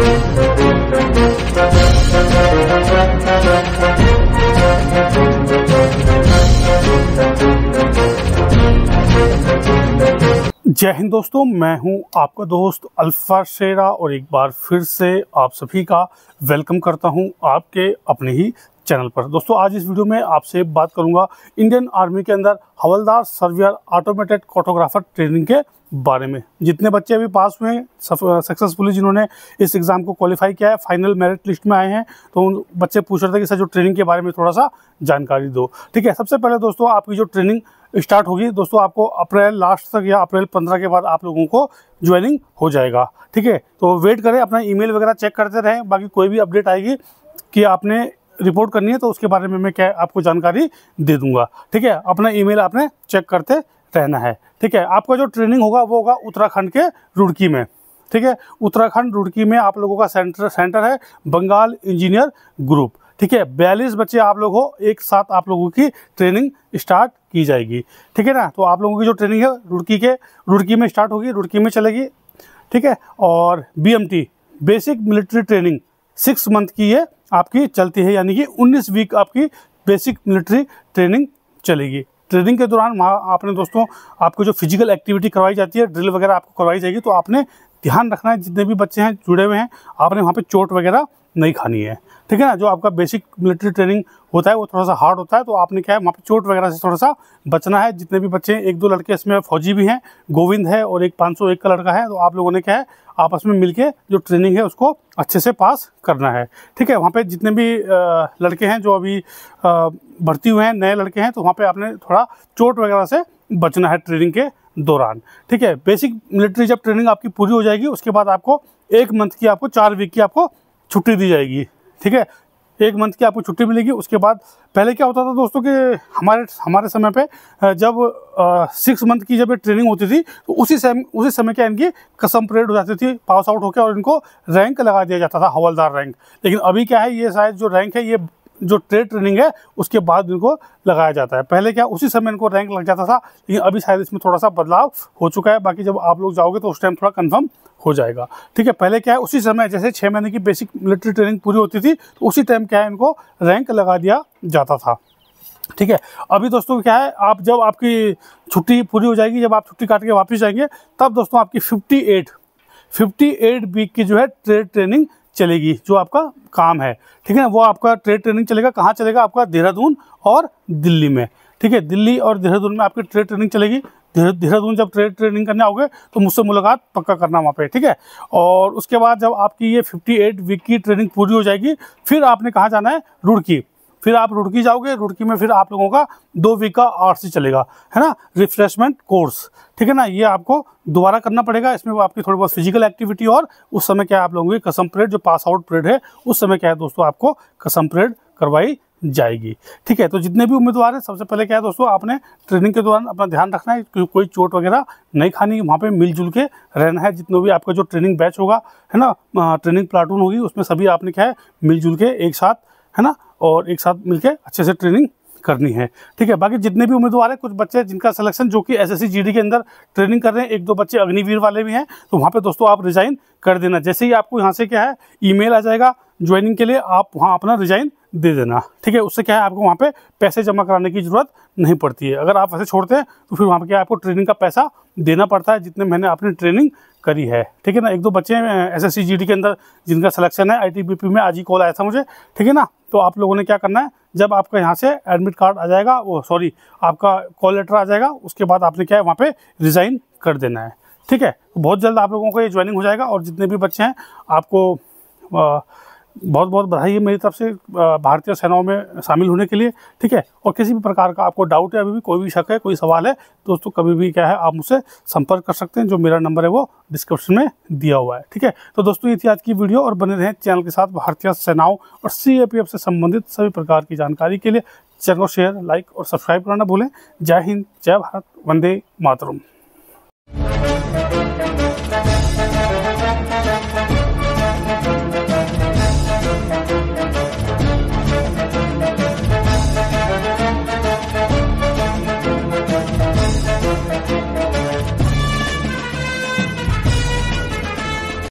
जय हिंद दोस्तों मैं हूं आपका दोस्त अल्फा शेरा और एक बार फिर से आप सभी का वेलकम करता हूं आपके अपने ही चैनल पर दोस्तों आज इस वीडियो में आपसे बात करूंगा इंडियन आर्मी के अंदर havildar surveyor automated cartographer training के बारे में जितने बच्चे अभी पास हुए हैं सक्सेसफुली जिन्होंने इस एग्ज़ाम को क्वालिफाई किया है फाइनल मेरिट लिस्ट में आए हैं तो उन बच्चे पूछ रहे थे कि सर जो ट्रेनिंग के बारे में थोड़ा सा जानकारी दो ठीक है सबसे पहले दोस्तों आपकी जो ट्रेनिंग स्टार्ट होगी दोस्तों आपको अप्रैल लास्ट तक या अप्रैल पंद्रह के बाद आप लोगों को ज्वाइनिंग हो जाएगा ठीक है तो वेट करें अपना ईमेल वगैरह चेक करते रहें बाकी कोई भी अपडेट आएगी कि आपने रिपोर्ट करनी है तो उसके बारे में मैं क्या आपको जानकारी दे दूंगा ठीक है अपना ईमेल आपने चेक करते रहना है ठीक है आपका जो ट्रेनिंग होगा वो होगा उत्तराखंड के रुड़की में ठीक है उत्तराखंड रुड़की में आप लोगों का सेंटर सेंटर है बंगाल इंजीनियर ग्रुप ठीक है बयालीस बच्चे आप लोग हो एक साथ आप लोगों की ट्रेनिंग स्टार्ट की जाएगी ठीक है ना तो आप लोगों की जो ट्रेनिंग है रुड़की के रुड़की में स्टार्ट होगी रुड़की में चलेगी ठीक है और B basic military training six month की ये आपकी चलती है यानी कि 19 वीक आपकी बेसिक मिलिट्री ट्रेनिंग चलेगी ट्रेनिंग के दौरान वहाँ आपने दोस्तों आपको जो फिजिकल एक्टिविटी करवाई जाती है ड्रिल वगैरह आपको करवाई जाएगी तो आपने ध्यान रखना है जितने भी बच्चे हैं जुड़े हुए हैं आपने वहाँ पर चोट वगैरह नहीं खानी है ठीक है ना जो आपका बेसिक मिलिट्री ट्रेनिंग होता है वो थोड़ा सा हार्ड होता है तो आपने क्या है वहाँ पर चोट वगैरह से थोड़ा सा बचना है जितने भी बच्चे एक दो लड़के इसमें फौजी भी हैं गोविंद है और एक पाँच का लड़का है तो आप लोगों ने क्या है आपस में मिलके जो ट्रेनिंग है उसको अच्छे से पास करना है ठीक है वहाँ पे जितने भी लड़के हैं जो अभी भर्ती हुए हैं नए लड़के हैं तो वहाँ पे आपने थोड़ा चोट वगैरह से बचना है ट्रेनिंग के दौरान ठीक है बेसिक मिलिट्री जब ट्रेनिंग आपकी पूरी हो जाएगी उसके बाद आपको एक मंथ की आपको चार वीक की आपको छुट्टी दी जाएगी ठीक है एक मंथ की आपको छुट्टी मिलेगी उसके बाद पहले क्या होता था दोस्तों कि हमारे हमारे समय पे जब सिक्स मंथ की जब ट्रेनिंग होती थी तो उसी समय उसी समय क्या इनकी कसम परेड हो जाती थी पास आउट होकर और इनको रैंक लगा दिया जाता था हवलदार रैंक लेकिन अभी क्या है ये शायद जो रैंक है ये जो ट्रेड ट्रेनिंग है उसके बाद इनको लगाया जाता है पहले क्या उसी समय इनको रैंक लग जाता था लेकिन अभी शायद इसमें थोड़ा सा बदलाव हो चुका है बाकी जब आप लोग जाओगे तो उस टाइम थोड़ा कन्फर्म हो जाएगा ठीक है पहले क्या है उसी समय जैसे छः महीने की बेसिक मिलिट्री ट्रेनिंग पूरी होती थी तो उसी टाइम क्या है इनको रैंक लगा दिया जाता था ठीक है अभी दोस्तों क्या है आप जब आपकी छुट्टी पूरी हो जाएगी जब आप छुट्टी काट के वापस जाएंगे तब दोस्तों आपकी 58 58 वीक की जो है ट्रेड ट्रेनिंग चलेगी जो आपका काम है ठीक है वो आपका ट्रेड ट्रेनिंग चलेगा कहाँ चलेगा आपका देहरादून और दिल्ली में ठीक है दिल्ली और देहरादून में आपकी ट्रेड ट्रेनिंग चलेगी देहरादून जब ट्रेड ट्रेनिंग करने आओगे तो मुझसे मुलाकात पक्का करना वहाँ पे ठीक है और उसके बाद जब आपकी ये 58 वीक की ट्रेनिंग पूरी हो जाएगी फिर आपने कहाँ जाना है रुड़की फिर आप रुड़की जाओगे रुड़की में फिर आप लोगों का दो वीक का आर ही चलेगा है ना रिफ्रेशमेंट कोर्स ठीक है ना ये आपको दोबारा करना पड़ेगा इसमें वो आपकी थोड़ी बहुत फिजिकल एक्टिविटी और उस समय क्या आप लोगों की कसम परेड जो पास आउट परेड है उस समय क्या है दोस्तों आपको कसम परेड करवाई जाएगी ठीक है तो जितने भी उम्मीदवार हैं सबसे पहले क्या है दोस्तों आपने ट्रेनिंग के दौरान अपना ध्यान रखना है कि कोई चोट वगैरह नहीं खानी वहाँ पे मिलजुल के रहना है जितना भी आपका जो ट्रेनिंग बैच होगा है ना ट्रेनिंग प्लाटून होगी उसमें सभी आपने क्या है मिलजुल के एक साथ है ना और एक साथ मिलकर अच्छे से ट्रेनिंग करनी है ठीक है बाकी जितने भी उम्मीदवार हैं कुछ बच्चे जिनका सिलेक्शन जो कि एसएससी जीडी के अंदर ट्रेनिंग कर रहे हैं एक दो बच्चे अग्निवीर वाले भी हैं तो वहाँ पे दोस्तों आप रिज़ाइन कर देना जैसे ही आपको यहाँ से क्या है ईमेल आ जाएगा ज्वाइनिंग के लिए आप वहाँ अपना रिजाइन दे देना ठीक है उससे क्या है आपको वहाँ पे पैसे जमा कराने की ज़रूरत नहीं पड़ती है अगर आप वैसे छोड़ते हैं तो फिर वहाँ पे क्या आपको ट्रेनिंग का पैसा देना पड़ता है जितने मैंने आपने ट्रेनिंग करी है ठीक है ना एक दो बच्चे एस एस के अंदर जिनका सिलेक्शन है आई में आज ही कॉल आया था मुझे ठीक है ना तो आप लोगों ने क्या करना है जब आपका यहाँ से एडमिट कार्ड आ जाएगा वो सॉरी आपका कॉल लेटर आ जाएगा उसके बाद आपने क्या है वहाँ पर रिज़ाइन कर देना है ठीक है तो बहुत जल्द आप लोगों को ये ज्वाइनिंग हो जाएगा और जितने भी बच्चे हैं आपको बहुत बहुत बधाई है मेरी तरफ से भारतीय सेनाओं में शामिल होने के लिए ठीक है और किसी भी प्रकार का आपको डाउट है अभी भी कोई भी शक है कोई सवाल है दोस्तों कभी भी क्या है आप मुझसे संपर्क कर सकते हैं जो मेरा नंबर है वो डिस्क्रिप्शन में दिया हुआ है ठीक है तो दोस्तों ये थी आज की वीडियो और बने रहें चैनल के साथ भारतीय सेनाओं और सी से संबंधित सभी प्रकार की जानकारी के लिए चैनल को शेयर लाइक और सब्सक्राइब करना भूलें जय हिंद जय भारत वंदे मातरम